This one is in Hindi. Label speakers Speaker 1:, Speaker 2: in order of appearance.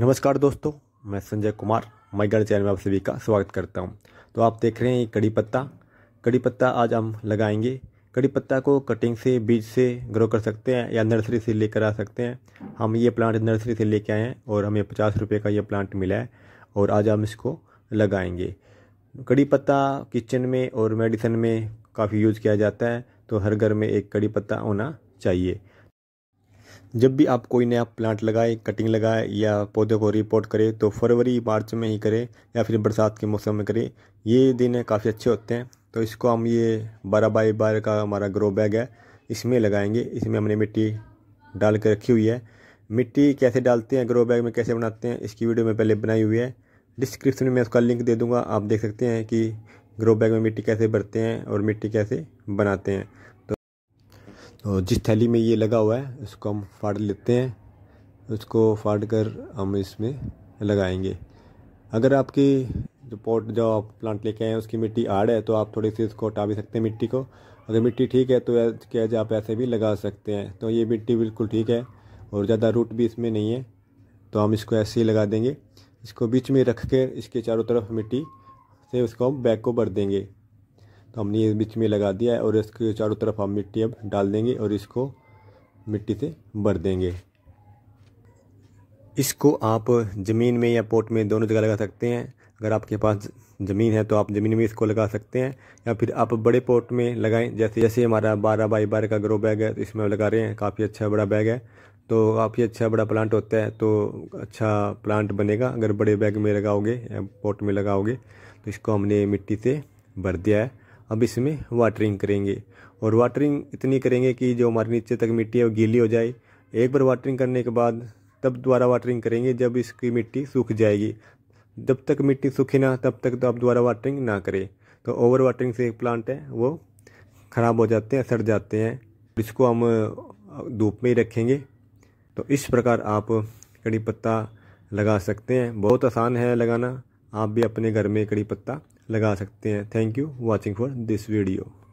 Speaker 1: नमस्कार दोस्तों मैं संजय कुमार माइगढ़ चैनल में आप सभी का स्वागत करता हूं तो आप देख रहे हैं कड़ी पत्ता कड़ी पत्ता आज हम लगाएंगे कड़ी पत्ता को कटिंग से बीज से ग्रो कर सकते हैं या नर्सरी से लेकर आ सकते हैं हम ये प्लांट नर्सरी से ले आए हैं और हमें पचास रुपये का ये प्लांट मिला है और आज हम इसको लगाएंगे कड़ी पत्ता किचन में और मेडिसिन में काफ़ी यूज़ किया जाता है तो हर घर में एक कड़ी पत्ता होना चाहिए जब भी आप कोई नया प्लांट लगाए कटिंग लगाए या पौधे को रिपोर्ट करें तो फरवरी मार्च में ही करें या फिर बरसात के मौसम में करें ये दिन काफ़ी अच्छे होते हैं तो इसको हम ये बारह बाई बारह का हमारा ग्रो बैग है इसमें लगाएंगे इसमें हमने मिट्टी डाल के रखी हुई है मिट्टी कैसे डालते हैं ग्रो बैग में कैसे बनाते हैं इसकी वीडियो में पहले बनाई हुई है डिस्क्रिप्शन में मैं उसका लिंक दे दूंगा आप देख सकते हैं कि ग्रो बैग में मिट्टी कैसे भरते हैं और मिट्टी कैसे बनाते हैं और जिस थैली में ये लगा हुआ है उसको हम फाड़ लेते हैं उसको फाड़ कर हम इसमें लगाएंगे अगर आपकी जो पॉट जो आप प्लांट लेके आए हैं उसकी मिट्टी आड़ है तो आप थोड़ी सी इसको हटा भी सकते हैं मिट्टी को अगर मिट्टी ठीक है तो क्या के एज आप ऐसे भी लगा सकते हैं तो ये मिट्टी बिल्कुल ठीक है और ज़्यादा रूट भी इसमें नहीं है तो हम इसको ऐसे ही लगा देंगे इसको बीच में रख कर इसके चारों तरफ मिट्टी से उसको हम बैग को भर देंगे तो हमने ये बीच में लगा दिया है और इसके चारों तरफ हम मिट्टी अब डाल देंगे और इसको मिट्टी से भर देंगे इसको आप ज़मीन में या पोट में दोनों जगह लगा सकते हैं अगर आपके पास ज़मीन है तो आप ज़मीन में इसको लगा सकते हैं या फिर आप बड़े पोट में लगाएं जैसे जैसे हमारा बारह बाई बारह का ग्रो बैग है तो इसमें लगा रहे हैं काफ़ी अच्छा बड़ा बैग है तो काफ़ी अच्छा बड़ा प्लांट होता है तो अच्छा प्लांट बनेगा अगर बड़े बैग में लगाओगे या पोट में लगाओगे तो इसको हमने मिट्टी से भर दिया है अब इसमें वाटरिंग करेंगे और वाटरिंग इतनी करेंगे कि जो हमारे नीचे तक मिट्टी है वो गीली हो जाए एक बार वाटरिंग करने के बाद तब दोबारा वाटरिंग करेंगे जब इसकी मिट्टी सूख जाएगी जब तक मिट्टी सूखी ना तब तक तो आप दोबारा वाटरिंग ना करें तो ओवर वाटरिंग से एक प्लांट है वो ख़राब हो जाते हैं सड़ जाते हैं इसको हम धूप में ही रखेंगे तो इस प्रकार आप कड़ी पत्ता लगा सकते हैं बहुत आसान है लगाना आप भी अपने घर में कड़ी पत्ता लगा सकते हैं thank you watching for this video